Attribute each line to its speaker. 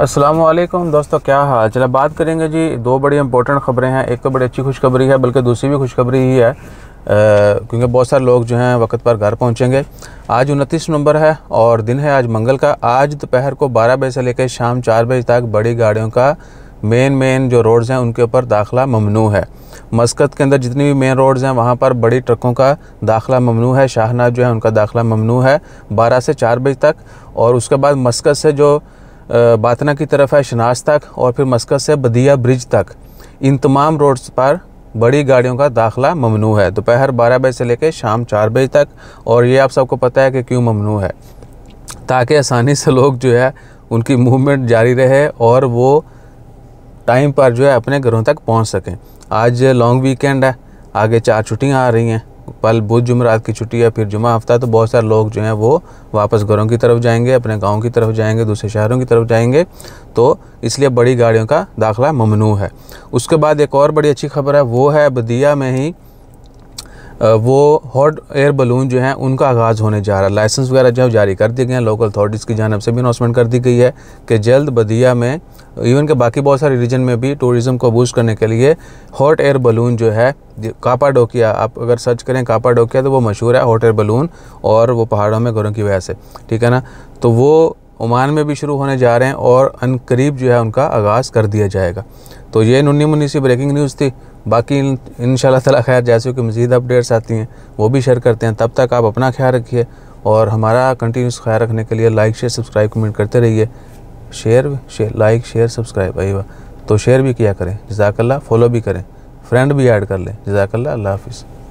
Speaker 1: असलम दोस्तों क्या हाल चला बात करेंगे जी दो बड़ी इंपॉर्टेंट खबरें हैं एक तो बड़ी अच्छी खुशखबरी है बल्कि दूसरी भी खुशखबरी ही है क्योंकि बहुत सारे लोग जो हैं वक्त पर घर पहुंचेंगे आज उनतीस नवंबर है और दिन है आज मंगल का आज दोपहर को 12 बजे से लेकर शाम चार बजे तक बड़ी गाड़ियों का मेन मेन जो रोड्स हैं उनके ऊपर दाखला ममनू है मस्कत के अंदर जितनी भी मेन रोड्स हैं वहाँ पर बड़ी ट्रकों का दाखला ममनू है शाहनाज जो है उनका दाखिला ममनू है बारह से चार बजे तक और उसके बाद मस्कत से जो बातना की तरफ है शनाज तक और फिर मस्कत से बदिया ब्रिज तक इन तमाम रोड्स पर बड़ी गाड़ियों का दाखला ममनू है दोपहर बारह बजे से लेकर शाम चार बजे तक और ये आप सबको पता है कि क्यों ममनू है ताकि आसानी से लोग जो है उनकी मूवमेंट जारी रहे और वो टाइम पर जो है अपने घरों तक पहुंच सकें आज लॉन्ग वीकेंड है आगे चार छुट्टियां आ रही हैं कल बुध जुमरात की छुट्टी या फिर जुमा हफ्ता तो बहुत सारे लोग जो हैं वो वापस घरों की तरफ जाएंगे अपने गाँव की तरफ जाएंगे दूसरे शहरों की तरफ जाएंगे तो इसलिए बड़ी गाड़ियों का दाखिला ममनू है उसके बाद एक और बड़ी अच्छी खबर है वो है बदिया में ही वो हॉट एयर बलून जो हैं उनका आगाज़ होने जा रहा है लाइसेंस वगैरह जो है जारी कर दिए गए हैं लोकल अथॉरिटीज़ की जानब से भी अनाउंसमेंट कर दी गई है कि जल्द बदिया में इवन के बाकी बहुत सारे रीजन में भी टूरिज़म को बूस्ट करने के लिए हॉट एयर बलून जो है कापाडोकिया आप अगर सर्च करें कापाडोकिया तो वो मशहूर है हॉट एयर बलून और वो पहाड़ों में घरों की वजह से ठीक है ना तो वो ओमान में भी शुरू होने जा रहे हैं और अनकरीब जो है उनका आगाज़ कर दिया जाएगा तो ये नन्नी मुन्नी सी ब्रेकिंग न्यूज़ थी बाकी इन तला खैर जैसे कि मज़ीद अपडेट्स आती हैं वो भी शेयर करते हैं तब तक आप अपना ख्याल रखिए और हमारा कंटिन्यूस ख्याल रखने के लिए लाइक शेयर सब्सक्राइब कमेंट करते रहिए share share like share subscribe आई तो शेयर भी किया करें जजाकल्ला फॉलो भी करें फ्रेंड भी ऐड कर लें जजाकल्ला अल्लाह हाफिज़